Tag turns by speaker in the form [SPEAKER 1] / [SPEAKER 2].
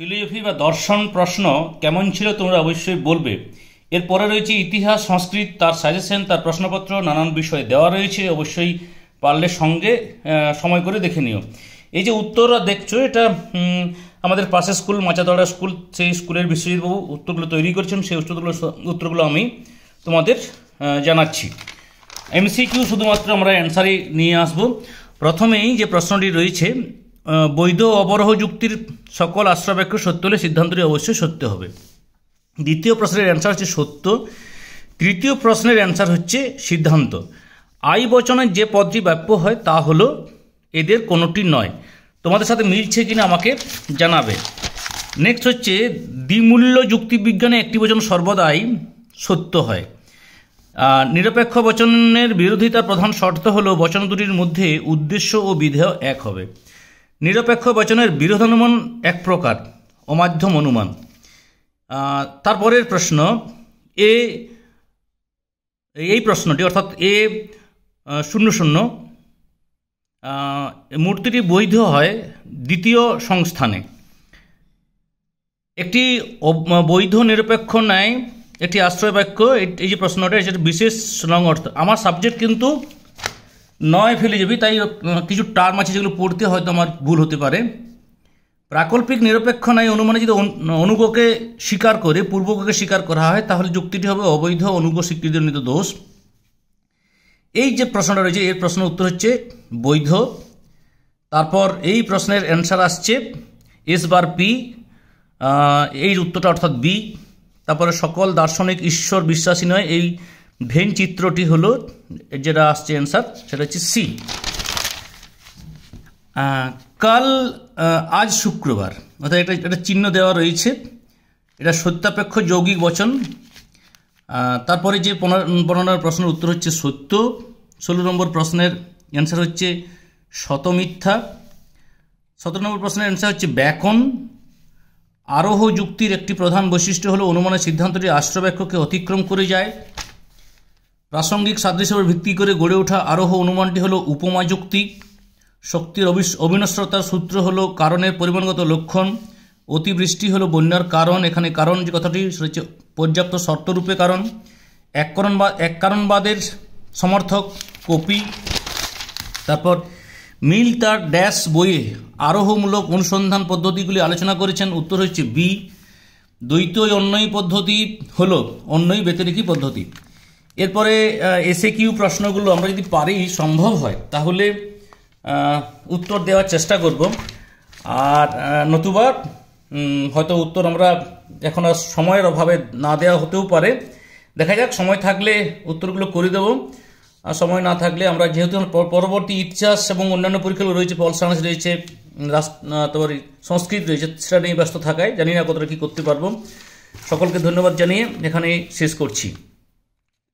[SPEAKER 1] philosophy বা দর্শন প্রশ্ন কেমন ছিল তোমরা অবশ্যই বলবে এরপরে রয়েছে ইতিহাস সংস্কৃত তার সাজেশন তার প্রশ্নপত্র নানান বিষয়ে দেওয়া রয়েছে অবশ্যই পারলে সঙ্গে সময় করে দেখে নিও এই যে উত্তররা দেখছো এটা আমাদের পাশে স্কুল মাচাতড়া স্কুল সেই স্কুলের বিশ্বজিৎবাবু উত্তরগুলো তৈরি করছেন সেই উত্তরগুলো উত্তরগুলো আমি তোমাদের জানাচ্ছি কিউ শুধুমাত্র আমরা অ্যান্সারই নিয়ে আসবো প্রথমেই যে প্রশ্নটি রয়েছে বৈধ অবরোহ যুক্তির সকল আশ্রবেক্ষ সত্য হলে সিদ্ধান্তটি অবশ্যই সত্য হবে দ্বিতীয় প্রশ্নের অ্যান্সার হচ্ছে সত্য তৃতীয় প্রশ্নের অ্যান্সার হচ্ছে সিদ্ধান্ত আই বচনের যে পদটি ব্যাপ্য হয় তা হলো এদের কোনোটি নয় তোমাদের সাথে মিলছে কিনা আমাকে জানাবে নেক্সট হচ্ছে দ্বিমূল্য যুক্তিবিজ্ঞানে একটি বচন সর্বদাই সত্য হয় নিরপেক্ষ বচনের বিরোধিতার প্রধান শর্ত হলো বচন দুটির মধ্যে উদ্দেশ্য ও বিধেয় এক হবে নিরপেক্ষ বচনের বিরোধ অনুমান এক প্রকার অমাধ্যম অনুমান তারপরের প্রশ্ন এ এই প্রশ্নটি অর্থাৎ এ শূন্য শূন্য মূর্তিটি বৈধ হয় দ্বিতীয় সংস্থানে একটি বৈধ নিরপেক্ষ ন্যায় একটি আশ্রয় বাক্য এই যে প্রশ্নটা সেটা বিশেষ অর্থ আমার সাবজেক্ট কিন্তু নয় ফেলে যাবি তাই কিছু টার্ম আছে যেগুলো পড়তে হয়তো আমার ভুল হতে পারে প্রাকল্পিক নিরপেক্ষ নাই অনুমানে যদি অনুগকে স্বীকার করে পূর্বকে স্বীকার করা হয় তাহলে যুক্তিটি হবে অবৈধ অনুগ স্বীকৃতিজনিত দোষ এই যে প্রশ্নটা রয়েছে এর প্রশ্নের উত্তর হচ্ছে বৈধ তারপর এই প্রশ্নের অ্যান্সার আসছে এস বার পি এই উত্তরটা অর্থাৎ বি তারপরে সকল দার্শনিক ঈশ্বর বিশ্বাসী নয় এই ভেন চিত্রটি হলো যেটা আসছে অ্যান্সার সেটা হচ্ছে সি কাল আজ শুক্রবার অর্থাৎ এটা একটা চিহ্ন দেওয়া রয়েছে এটা সত্যাপেক্ষ যৌগিক বচন তারপরে যে পনেরো প্রশ্নের উত্তর হচ্ছে সত্য ষোলো নম্বর প্রশ্নের অ্যান্সার হচ্ছে শতমিথ্যা সতেরো নম্বর প্রশ্নের অ্যান্সার হচ্ছে ব্যাকন আরোহ যুক্তির একটি প্রধান বৈশিষ্ট্য হলো অনুমানের সিদ্ধান্তটি আশ্রব্যাক্ষকে অতিক্রম করে যায় প্রাসঙ্গিক সাদৃশ্যের ভিত্তি করে গড়ে ওঠা আরোহ অনুমানটি হল উপমা যুক্তি শক্তির অবিনশ্রতার সূত্র হল কারণের পরিমাণগত লক্ষণ অতিবৃষ্টি হলো বন্যার কারণ এখানে কারণ যে কথাটি রয়েছে পর্যাপ্ত শর্তরূপে কারণ এককরণ বা এক কারণবাদের সমর্থক কপি তারপর মিল তার ড্যাশ বইয়ে আরোহমূলক অনুসন্ধান পদ্ধতিগুলি আলোচনা করেছেন উত্তর হচ্ছে বি দ্বৈত অন্যয় পদ্ধতি হল অন্যয় ব্যতিরেকী পদ্ধতি এরপরে এসে কিউ প্রশ্নগুলো আমরা যদি পারি সম্ভব হয় তাহলে উত্তর দেওয়ার চেষ্টা করব আর নতুবা হয়তো উত্তর আমরা এখন আর সময়ের অভাবে না দেওয়া হতেও পারে দেখা যাক সময় থাকলে উত্তরগুলো করে দেবো আর সময় না থাকলে আমরা যেহেতু পরবর্তী ইতিহাস এবং অন্যান্য পরীক্ষাগুলো রয়েছে পল সায়েন্স রয়েছে তোমার সংস্কৃত রয়েছে সেটা নিয়ে ব্যস্ত থাকায় জানি না কতটা কী করতে পারবো সকলকে ধন্যবাদ জানিয়ে এখানে শেষ করছি